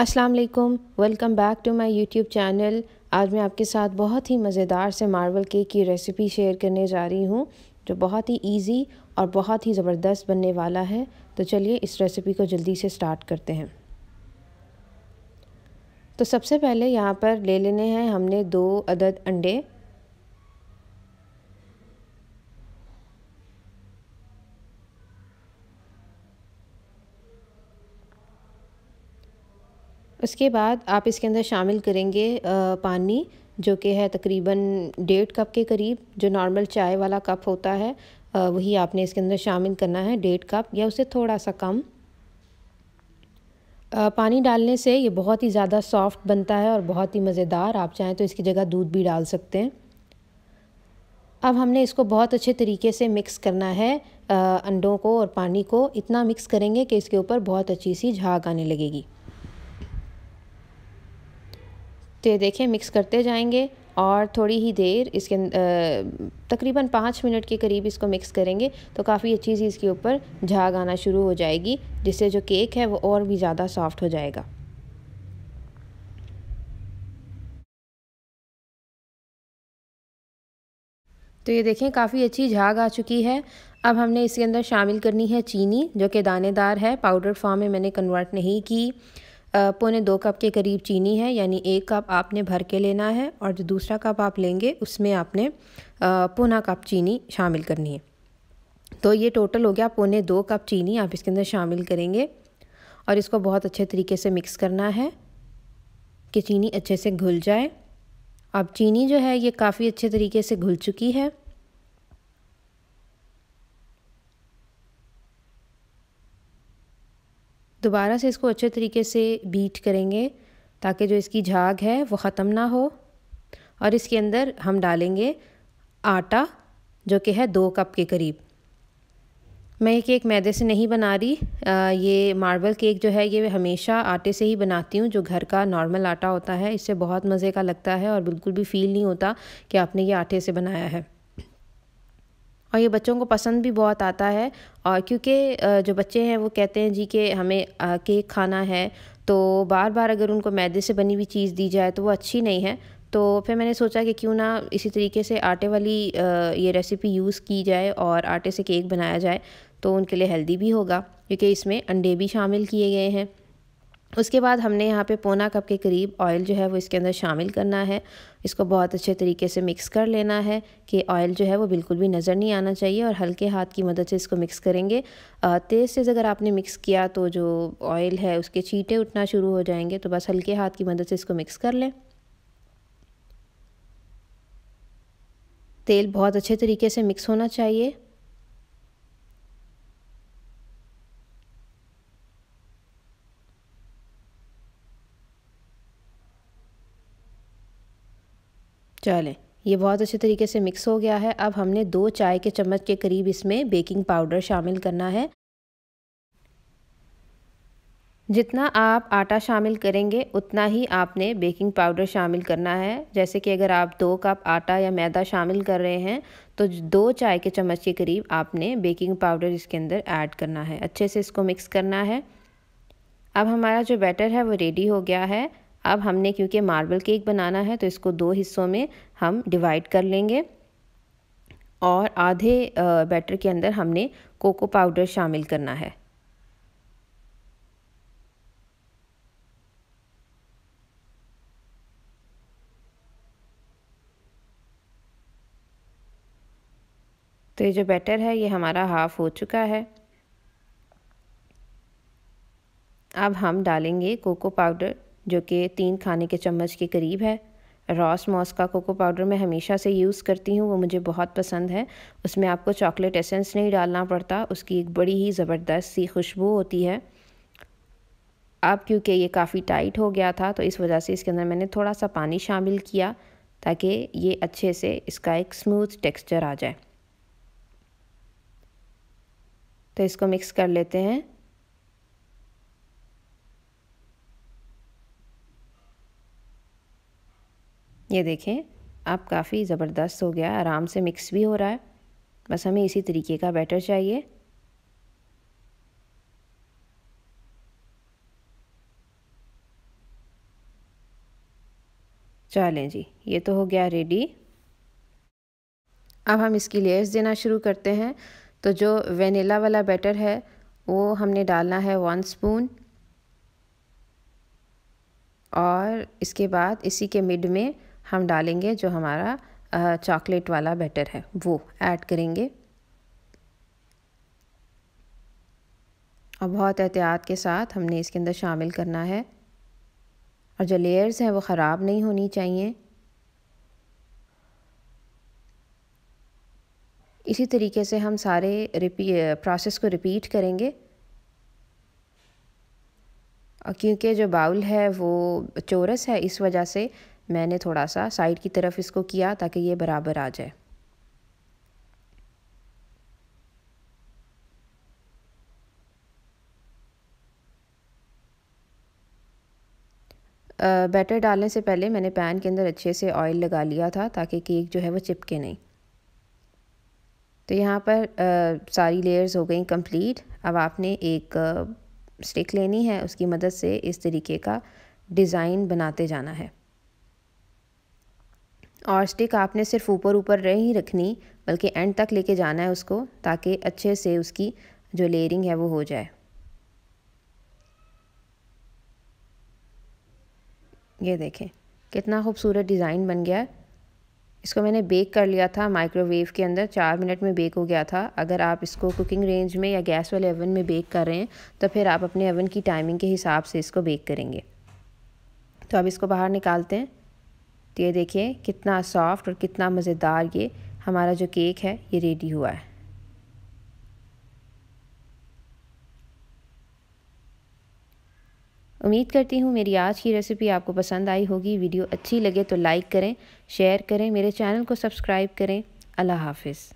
अस्सलाम वालेकुम welcome back to my YouTube channel आज मैं आपके साथ बहुत ही मज़ेदार से मार्बल केक की रेसिपी शेयर करने जा रही हूँ जो बहुत ही इजी और बहुत ही ज़बरदस्त बनने वाला है तो चलिए इस रेसिपी को जल्दी से स्टार्ट करते हैं तो सबसे पहले यहाँ पर ले लेने हैं हमने दो अदद अंडे उसके बाद आप इसके अंदर शामिल करेंगे पानी जो कि है तकरीबन डेढ़ कप के करीब जो नॉर्मल चाय वाला कप होता है वही आपने इसके अंदर शामिल करना है डेढ़ कप या उससे थोड़ा सा कम पानी डालने से ये बहुत ही ज़्यादा सॉफ्ट बनता है और बहुत ही मज़ेदार आप चाहें तो इसकी जगह दूध भी डाल सकते हैं अब हमने इसको बहुत अच्छे तरीके से मिक्स करना है अंडों को और पानी को इतना मिक्स करेंगे कि इसके ऊपर बहुत अच्छी सी झाग आने लगेगी तो ये देखें मिक्स करते जाएंगे और थोड़ी ही देर इसके अं, तकरीबन पाँच मिनट के करीब इसको मिक्स करेंगे तो काफ़ी अच्छी सी इसके ऊपर झाग आना शुरू हो जाएगी जिससे जो केक है वो और भी ज़्यादा सॉफ्ट हो जाएगा तो ये देखें काफ़ी अच्छी झाग आ चुकी है अब हमने इसके अंदर शामिल करनी है चीनी जो कि दानेदार है पाउडर फॉर्म में मैंने कन्वर्ट नहीं की पौने दो कप के करीब चीनी है यानी एक कप आपने भर के लेना है और जो दूसरा कप आप लेंगे उसमें आपने पौना कप चीनी शामिल करनी है तो ये टोटल हो गया पौने दो कप चीनी आप इसके अंदर शामिल करेंगे और इसको बहुत अच्छे तरीके से मिक्स करना है कि चीनी अच्छे से घुल जाए अब चीनी जो है ये काफ़ी अच्छे तरीके से घुल चुकी है दोबारा से इसको अच्छे तरीके से बीट करेंगे ताकि जो इसकी झाग है वो ख़त्म ना हो और इसके अंदर हम डालेंगे आटा जो कि है दो कप के करीब मैं ये केक मैदे से नहीं बना रही आ, ये मार्बल केक जो है ये हमेशा आटे से ही बनाती हूँ जो घर का नॉर्मल आटा होता है इससे बहुत मज़े का लगता है और बिल्कुल भी फील नहीं होता कि आपने ये आटे से बनाया है और ये बच्चों को पसंद भी बहुत आता है और क्योंकि जो बच्चे हैं वो कहते हैं जी कि हमें केक खाना है तो बार बार अगर उनको मैदे से बनी हुई चीज़ दी जाए तो वो अच्छी नहीं है तो फिर मैंने सोचा कि क्यों ना इसी तरीके से आटे वाली ये रेसिपी यूज़ की जाए और आटे से केक बनाया जाए तो उनके लिए हेल्दी भी होगा क्योंकि इसमें अंडे भी शामिल किए गए हैं उसके बाद हमने यहाँ पे पौना कप के करीब ऑयल जो है वो इसके अंदर शामिल करना है इसको बहुत अच्छे तरीके से मिक्स कर लेना है कि ऑयल जो है वो बिल्कुल भी नज़र नहीं आना चाहिए और हल्के हाथ की मदद से इसको मिक्स करेंगे तेज़ से अगर आपने मिक्स किया तो जो ऑयल है उसके चीटे उठना शुरू हो जाएंगे तो बस हल्के हाथ की मदद से इसको मिक्स कर लें तेल बहुत अच्छे तरीके से मिक्स होना चाहिए चलें ये बहुत अच्छे तरीके से मिक्स हो गया है अब हमने दो चाय के चम्मच के करीब इसमें बेकिंग पाउडर शामिल करना है जितना आप आटा शामिल करेंगे उतना ही आपने बेकिंग पाउडर शामिल करना है जैसे कि अगर आप दो कप आटा या मैदा शामिल कर रहे हैं तो दो चाय के चम्मच के करीब आपने बेकिंग पाउडर इसके अंदर ऐड करना है अच्छे से इसको मिक्स करना है अब हमारा जो बैटर है वो रेडी हो गया है अब हमने क्योंकि मार्बल केक बनाना है तो इसको दो हिस्सों में हम डिवाइड कर लेंगे और आधे बैटर के अंदर हमने कोको पाउडर शामिल करना है तो ये जो बैटर है ये हमारा हाफ़ हो चुका है अब हम डालेंगे कोको पाउडर जो कि तीन खाने के चम्मच के करीब है रॉस मॉस का कोको पाउडर मैं हमेशा से यूज़ करती हूँ वो मुझे बहुत पसंद है उसमें आपको चॉकलेट एसेंस नहीं डालना पड़ता उसकी एक बड़ी ही ज़बरदस्त सी खुशबू होती है अब क्योंकि ये काफ़ी टाइट हो गया था तो इस वजह से इसके अंदर मैंने थोड़ा सा पानी शामिल किया ताकि ये अच्छे से इसका एक स्मूथ टेक्स्चर आ जाए तो इसको मिक्स कर लेते हैं ये देखें आप काफ़ी ज़बरदस्त हो गया आराम से मिक्स भी हो रहा है बस हमें इसी तरीके का बैटर चाहिए चलें जी ये तो हो गया रेडी अब हम इसकी लेयर्स देना शुरू करते हैं तो जो वेनिला वाला बैटर है वो हमने डालना है वन स्पून और इसके बाद इसी के मिड में हम डालेंगे जो हमारा चॉकलेट वाला बैटर है वो ऐड करेंगे और बहुत एहतियात के साथ हमने इसके अंदर शामिल करना है और जो लेयर्स हैं वो ख़राब नहीं होनी चाहिए इसी तरीके से हम सारे प्रोसेस को रिपीट करेंगे और क्योंकि जो बाउल है वो चोरस है इस वजह से मैंने थोड़ा सा साइड की तरफ इसको किया ताकि ये बराबर आ जाए बैटर डालने से पहले मैंने पैन के अंदर अच्छे से ऑयल लगा लिया था ताकि केक जो है वो चिपके नहीं तो यहाँ पर आ, सारी लेयर्स हो गई कंप्लीट अब आपने एक आ, स्टिक लेनी है उसकी मदद से इस तरीके का डिज़ाइन बनाते जाना है और स्टिक आपने सिर्फ ऊपर ऊपर नहीं रखनी बल्कि एंड तक लेके जाना है उसको ताकि अच्छे से उसकी जो लेयरिंग है वो हो जाए ये देखें कितना खूबसूरत डिज़ाइन बन गया है इसको मैंने बेक कर लिया था माइक्रोवेव के अंदर चार मिनट में बेक हो गया था अगर आप इसको कुकिंग रेंज में या गैस वाले ओवन में बेक कर रहे हैं तो फिर आप अपने ओवन की टाइमिंग के हिसाब से इसको बेक करेंगे तो अब इसको बाहर निकालते हैं तो ये देखें कितना सॉफ्ट और कितना मज़ेदार ये हमारा जो केक है ये रेडी हुआ है उम्मीद करती हूँ मेरी आज की रेसिपी आपको पसंद आई होगी वीडियो अच्छी लगे तो लाइक करें शेयर करें मेरे चैनल को सब्सक्राइब करें अल्लाह हाफिज़